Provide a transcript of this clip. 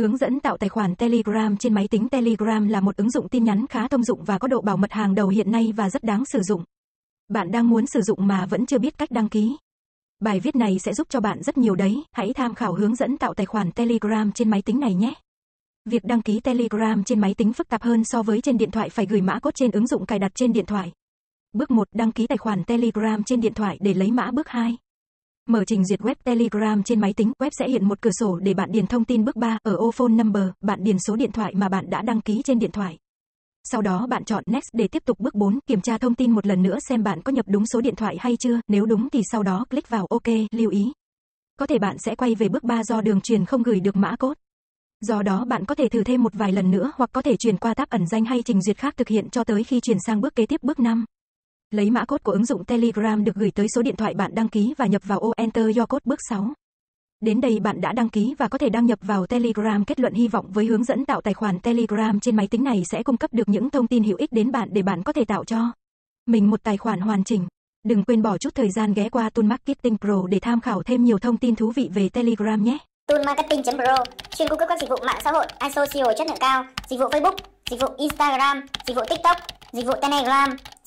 Hướng dẫn tạo tài khoản Telegram trên máy tính Telegram là một ứng dụng tin nhắn khá thông dụng và có độ bảo mật hàng đầu hiện nay và rất đáng sử dụng. Bạn đang muốn sử dụng mà vẫn chưa biết cách đăng ký. Bài viết này sẽ giúp cho bạn rất nhiều đấy, hãy tham khảo hướng dẫn tạo tài khoản Telegram trên máy tính này nhé. Việc đăng ký Telegram trên máy tính phức tạp hơn so với trên điện thoại phải gửi mã code trên ứng dụng cài đặt trên điện thoại. Bước 1. Đăng ký tài khoản Telegram trên điện thoại để lấy mã. Bước 2. Mở trình duyệt web Telegram trên máy tính, web sẽ hiện một cửa sổ để bạn điền thông tin bước 3 ở ô phone number, bạn điền số điện thoại mà bạn đã đăng ký trên điện thoại. Sau đó bạn chọn Next để tiếp tục bước 4, kiểm tra thông tin một lần nữa xem bạn có nhập đúng số điện thoại hay chưa, nếu đúng thì sau đó click vào OK, lưu ý. Có thể bạn sẽ quay về bước 3 do đường truyền không gửi được mã code. Do đó bạn có thể thử thêm một vài lần nữa hoặc có thể chuyển qua tab ẩn danh hay trình duyệt khác thực hiện cho tới khi chuyển sang bước kế tiếp bước 5. Lấy mã code của ứng dụng Telegram được gửi tới số điện thoại bạn đăng ký và nhập vào ô Enter Your Code bước 6. Đến đây bạn đã đăng ký và có thể đăng nhập vào Telegram kết luận hy vọng với hướng dẫn tạo tài khoản Telegram trên máy tính này sẽ cung cấp được những thông tin hữu ích đến bạn để bạn có thể tạo cho mình một tài khoản hoàn chỉnh. Đừng quên bỏ chút thời gian ghé qua Tool Marketing Pro để tham khảo thêm nhiều thông tin thú vị về Telegram nhé. Tool Marketing.pro chuyên cung cấp các dịch vụ mạng xã hội, ad social chất lượng cao, dịch vụ Facebook, dịch vụ Instagram, dịch vụ TikTok, dịch vụ Telegram,